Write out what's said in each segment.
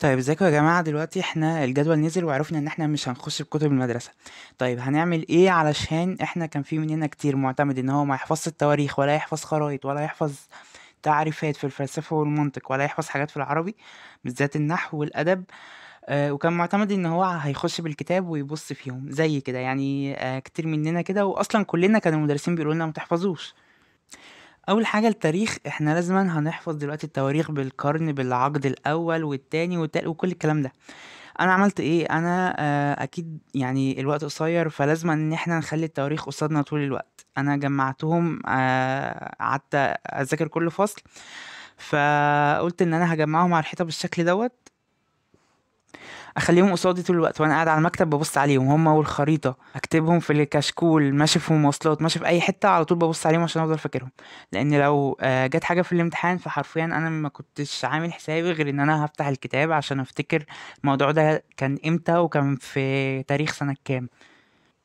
طيب ازيكم يا جماعة دلوقتي احنا الجدول نزل وعرفنا ان احنا مش هنخش بكتب المدرسة طيب هنعمل ايه علشان احنا كان في مننا كتير معتمد ان هو ما يحفظ التواريخ ولا يحفظ خرايط ولا يحفظ تعريفات في الفلسفة والمنطق ولا يحفظ حاجات في العربي بالذات النحو والأدب آه وكان معتمد ان هو هيخش بالكتاب ويبص فيهم زي كده يعني آه كتير مننا كده واصلا كلنا كانوا المدرسين بيقولوا لنا ما تحفظوش اول حاجه التاريخ احنا لازما هنحفظ دلوقتي التواريخ بالقرن بالعقد الاول والتاني والتالت وكل الكلام ده انا عملت ايه انا آه، اكيد يعني الوقت قصير فلازم ان احنا نخلي التواريخ قصادنا طول الوقت انا جمعتهم آه، قعدت اذاكر كل فصل فقلت ان انا هجمعهم على الحيطه بالشكل دوت اخليهم قصادي طول الوقت وانا قاعد على المكتب ببص عليهم هما والخريطه اكتبهم في الكشكول ماشي في مواصلات ماشي في اي حته على طول ببص عليهم عشان افضل فاكرهم لان لو آه، جت حاجه في الامتحان فحرفيا انا ما كنتش عامل حسابي غير ان انا هفتح الكتاب عشان افتكر الموضوع ده كان امتى وكان في تاريخ سنه كام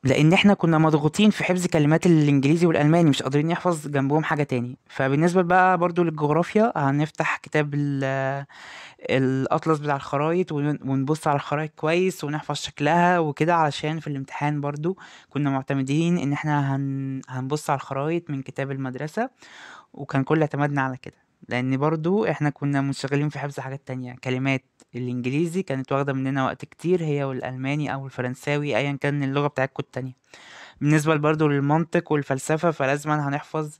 لان احنا كنا مضغوطين في حفظ كلمات الانجليزي والالماني مش قادرين نحفظ جنبهم حاجه تاني فبالنسبه بقى برضو للجغرافيا هنفتح كتاب آه، الاطلس بتاع الخرايط ونبص على الخرايط كويس ونحفظ شكلها وكده علشان في الامتحان برضو كنا معتمدين ان احنا هن... هنبص على الخرايط من كتاب المدرسه وكان كل اعتمادنا على كده لان برضو احنا كنا منشغلين في حفظ حاجات تانية كلمات الانجليزي كانت واخدة مننا وقت كتير هي والالماني او الفرنساوي ايا كان اللغة بتاعتكوا التانية بالنسبة برضو للمنطق والفلسفة فلازم هنحفظ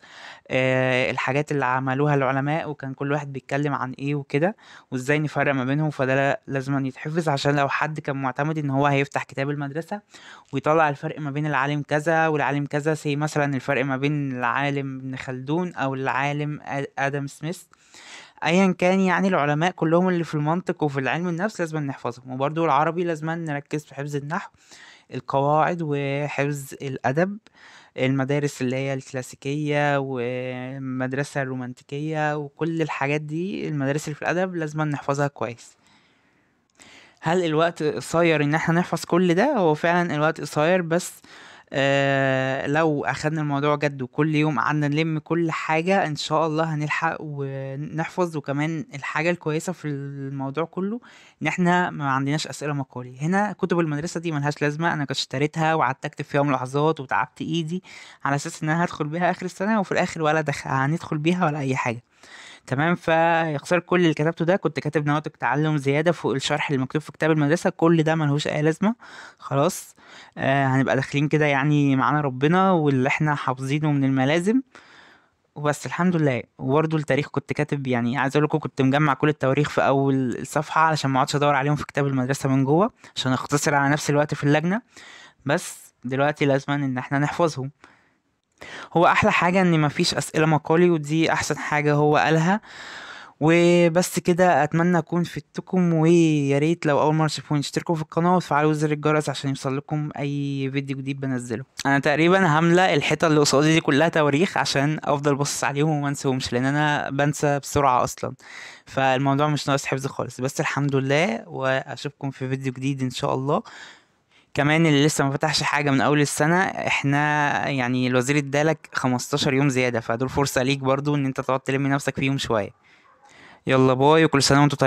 آه، الحاجات اللي عملوها العلماء وكان كل واحد بيتكلم عن ايه وكده وازاي نفرق ما بينهم فده لازم يتحفظ عشان لو حد كان معتمد ان هو هيفتح كتاب المدرسة ويطلع الفرق ما بين العالم كذا والعالم كذا سي مثلا الفرق ما بين العالم ابن خلدون او العالم ادم سميث ايا كان يعني العلماء كلهم اللي في المنطق وفي العلم النفس لازم نحفظهم وبرضو العربي لازم نركز في حفظ النحو القواعد وحفظ الأدب المدارس اللي هي الكلاسيكية ومدرسة الرومانتيكية وكل الحاجات دي المدارس اللي في الأدب لازم نحفظها كويس هل الوقت قصير ان احنا نحفظ كل ده هو فعلا الوقت قصير بس آه، لو اخدنا الموضوع جد وكل يوم قعدنا نلم كل حاجه ان شاء الله هنلحق ونحفظ وكمان الحاجه الكويسه في الموضوع كله ان احنا ما عندناش اسئله مقالي هنا كتب المدرسه دي ملهاش لازمه انا كنت اشتريتها وقعدت اكتب فيها ملاحظات وتعبت ايدي على اساس ان انا هدخل بيها اخر السنه وفي الاخر ولا دخل هندخل بيها ولا اي حاجه تمام فيخسر كل اللي كتبته ده كنت كاتب نواتج تعلم زياده فوق الشرح اللي مكتوب في كتاب المدرسه كل ده ملهوش اي لازمه خلاص آه هنبقى داخلين كده يعني معانا ربنا واللي احنا حافظينه من الملازم وبس الحمد لله وبرده التاريخ كنت كاتب يعني عايز اقول لكم كنت مجمع كل التواريخ في اول الصفحه علشان ما اقعدش ادور عليهم في كتاب المدرسه من جوه عشان اختصر على نفس الوقت في اللجنه بس دلوقتي لازما ان احنا نحفظهم هو احلى حاجه ان مفيش اسئله مقالي ودي احسن حاجه هو قالها وبس كده اتمنى اكون فدتكم ويا ريت لو اول مره تشوفوني اشتركوا في القناه وتفعلوا زر الجرس عشان يوصل لكم اي فيديو جديد بنزله انا تقريبا هامله الحيطه اللي قصادي دي كلها تواريخ عشان افضل باصص عليهم وما انساهمش لان انا بنسى بسرعه اصلا فالموضوع مش ناقص حفظ خالص بس الحمد لله واشوفكم في فيديو جديد ان شاء الله كمان اللي لسه ما فتحش حاجه من اول السنه احنا يعني الوزير ادالك 15 يوم زياده فدول فرصه ليك برضو ان انت تقعد تلم نفسك فيهم شويه يلا باي وكل سنه وانتم طيبين